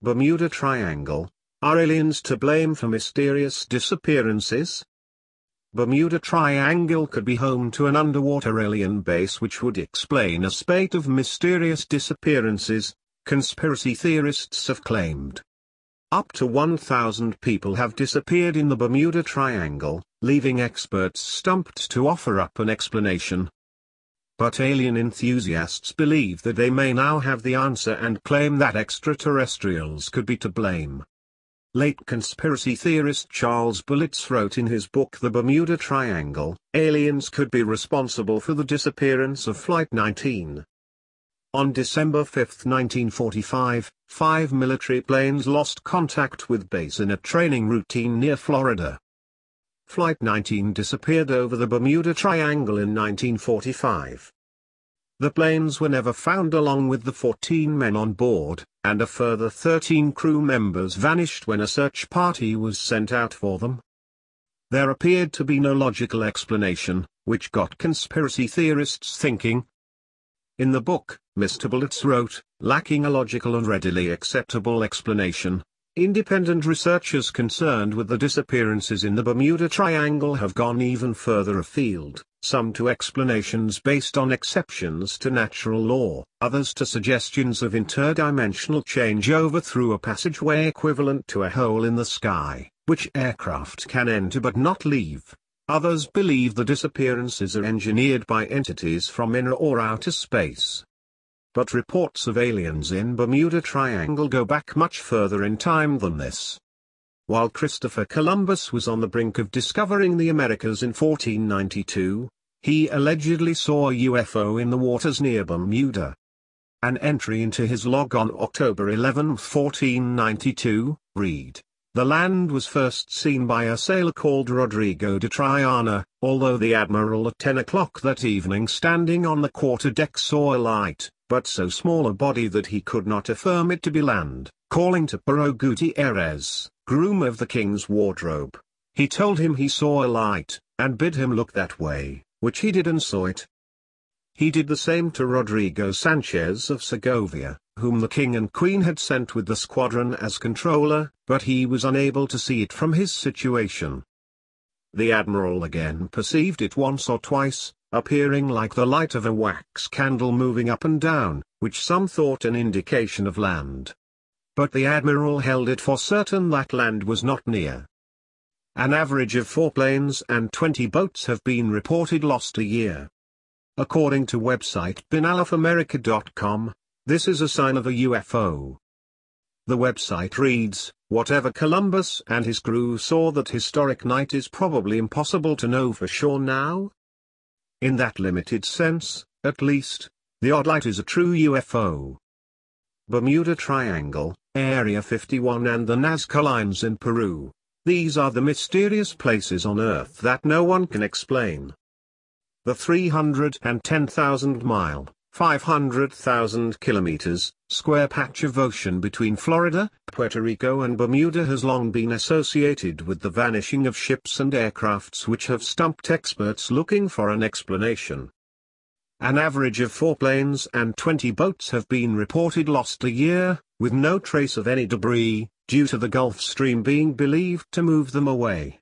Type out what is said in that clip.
Bermuda Triangle, are aliens to blame for mysterious disappearances? Bermuda Triangle could be home to an underwater alien base which would explain a spate of mysterious disappearances, conspiracy theorists have claimed. Up to 1,000 people have disappeared in the Bermuda Triangle, leaving experts stumped to offer up an explanation, but alien enthusiasts believe that they may now have the answer and claim that extraterrestrials could be to blame. Late conspiracy theorist Charles Bullitz wrote in his book The Bermuda Triangle, aliens could be responsible for the disappearance of Flight 19. On December 5, 1945, five military planes lost contact with base in a training routine near Florida. Flight 19 disappeared over the Bermuda Triangle in 1945. The planes were never found along with the 14 men on board, and a further 13 crew members vanished when a search party was sent out for them. There appeared to be no logical explanation, which got conspiracy theorists thinking. In the book, Mr. Bullitz wrote, lacking a logical and readily acceptable explanation, Independent researchers concerned with the disappearances in the Bermuda Triangle have gone even further afield, some to explanations based on exceptions to natural law, others to suggestions of interdimensional changeover through a passageway equivalent to a hole in the sky, which aircraft can enter but not leave. Others believe the disappearances are engineered by entities from inner or outer space. But reports of aliens in Bermuda Triangle go back much further in time than this. While Christopher Columbus was on the brink of discovering the Americas in 1492, he allegedly saw a UFO in the waters near Bermuda. An entry into his log on October 11, 1492, read, The land was first seen by a sailor called Rodrigo de Triana, although the admiral at 10 o'clock that evening standing on the quarter deck saw a light, but so small a body that he could not affirm it to be land, calling to Pero Gutierrez, groom of the king's wardrobe. He told him he saw a light, and bid him look that way, which he did and saw it. He did the same to Rodrigo Sanchez of Segovia, whom the king and queen had sent with the squadron as controller, but he was unable to see it from his situation. The admiral again perceived it once or twice, appearing like the light of a wax candle moving up and down, which some thought an indication of land. But the admiral held it for certain that land was not near. An average of four planes and 20 boats have been reported lost a year. According to website binalafamerica.com, this is a sign of a UFO. The website reads, Whatever Columbus and his crew saw that historic night is probably impossible to know for sure now, in that limited sense, at least, the odd light is a true UFO. Bermuda Triangle, Area 51 and the Nazca Lines in Peru. These are the mysterious places on Earth that no one can explain. The 310,000 mile, 500,000 kilometers, square patch of ocean between Florida, Puerto Rico and Bermuda has long been associated with the vanishing of ships and aircrafts which have stumped experts looking for an explanation. An average of four planes and 20 boats have been reported lost a year, with no trace of any debris, due to the Gulf Stream being believed to move them away.